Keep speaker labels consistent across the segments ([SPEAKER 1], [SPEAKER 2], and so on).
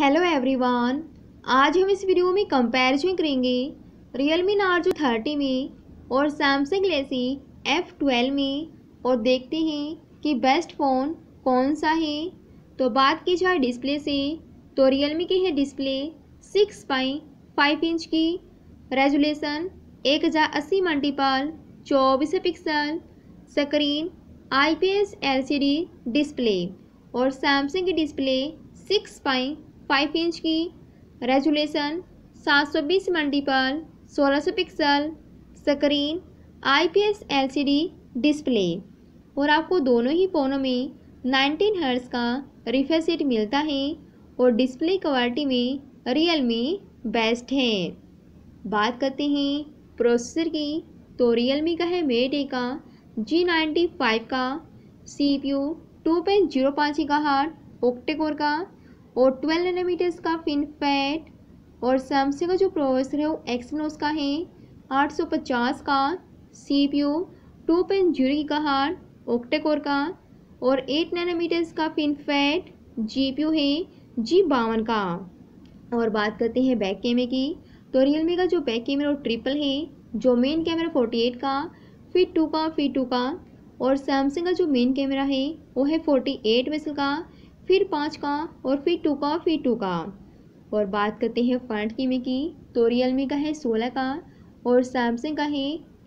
[SPEAKER 1] hello everyone आज हम इस वीडियो में कंपैरिजन करेंगे रियल मी नार्जो थर्टी में और सैमसंग लेसी एफ़ ट्वेल्व में और देखते हैं कि बेस्ट फ़ोन कौन सा है तो बात की जाए डिस्प्ले से तो रियल मी की है डिस्प्ले सिक्स पाई फाइव इंच की रेजुलेशन एक हज़ार अस्सी मल्टीपल चौबीस pixel screen I P display और सैमसंग की display six point five inch की resolution 720 multiple 1600 pixel screen IPS LCD display और आपको दोनों ही फ़ोनों में 19 हर्ट्स का रिफ्रेश रेट मिलता है और डिस्प्ले क्वालिटी में रियल मी बेस्ट है बात करते हैं प्रोसेसर की तो रियल मी का है मेटे का जी नाइन्टी फाइव का C P U two point zero पाँच का हार्ट ओक्टेकोर का और ट्वेल्व नैनोमीटर्स का फिन फैट और सैमसंग का जो प्रोसेसर है वो एक्सनोस का है 850 का C P U two point zero की का हार ओक्टेकोर का और एट नैनोमीटर्स का फैट जी पी यू है जी बावन का और बात करते हैं बैक कैमरे की तो रियलमी का जो बैक कैमरा वो ट्रिपल है जो मेन कैमरा फोर्टी एट का फिर टू का फिर टू का और सैमसंग का जो मेन कैमरा है वो है फोर्टी एट मेसल का फिर पाँच का और फिर टू का फिर टू का और बात करते हैं फ्रंट कीमे की तो रियलमी का है सोलह का और सैमसंग का है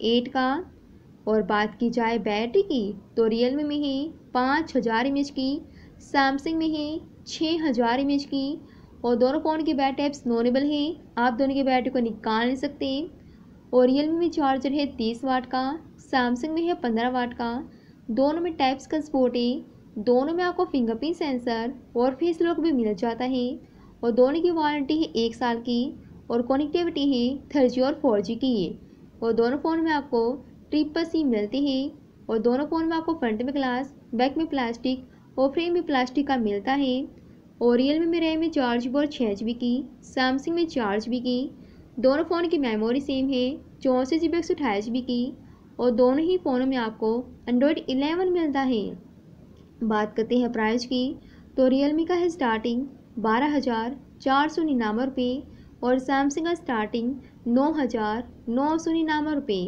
[SPEAKER 1] एट का और बात की जाए बैटरी की तो रियलमी में है पाँच हज़ार एम की सैमसंग में है छः हज़ार एम की और दोनों फ़ोन की बैटरी एप्स नॉनेबल है आप दोनों की बैटरी को निकाल नहीं सकते और रियलमी में चार्जर है तीस वाट का सैमसंग में है पंद्रह वाट का दोनों में टाइप्स का सपोर्ट है दोनों में आपको फिंगरप्रिंट सेंसर और फेस लॉक भी मिल जाता है और दोनों की वारंटी है एक साल की और कनेक्टिविटी है थ्री जी और फोर जी की है और दोनों फ़ोन में आपको ट्रिपल सिम मिलती है और दोनों फ़ोन में आपको फ्रंट में ग्लास बैक में प्लास्टिक और फ्रेम में प्लास्टिक का मिलता है और रियल में रैम में चार जी और छः जी बी की सैमसंग में चार जी बी की दोनों फ़ोन की मेमोरी सेम है चौंसठ जी बी एक सौ अठाईस जी बी की और दोनों ही फ़ोनों में आपको एंड्रॉयड 11 मिलता है बात करते हैं प्राइस की तो रियलमी का है स्टार्टिंग बारह हज़ार चार सौ निन्यानवे रुपये और सैमसंग का स्टार्टिंग नौ हज़ार नौ सौ निन्यानवे रुपये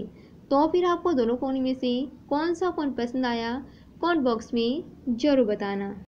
[SPEAKER 1] तो फिर आपको दोनों फ़ोन में से कौन सा फ़ोन पसंद आया कॉमेंट बॉक्स में ज़रूर बताना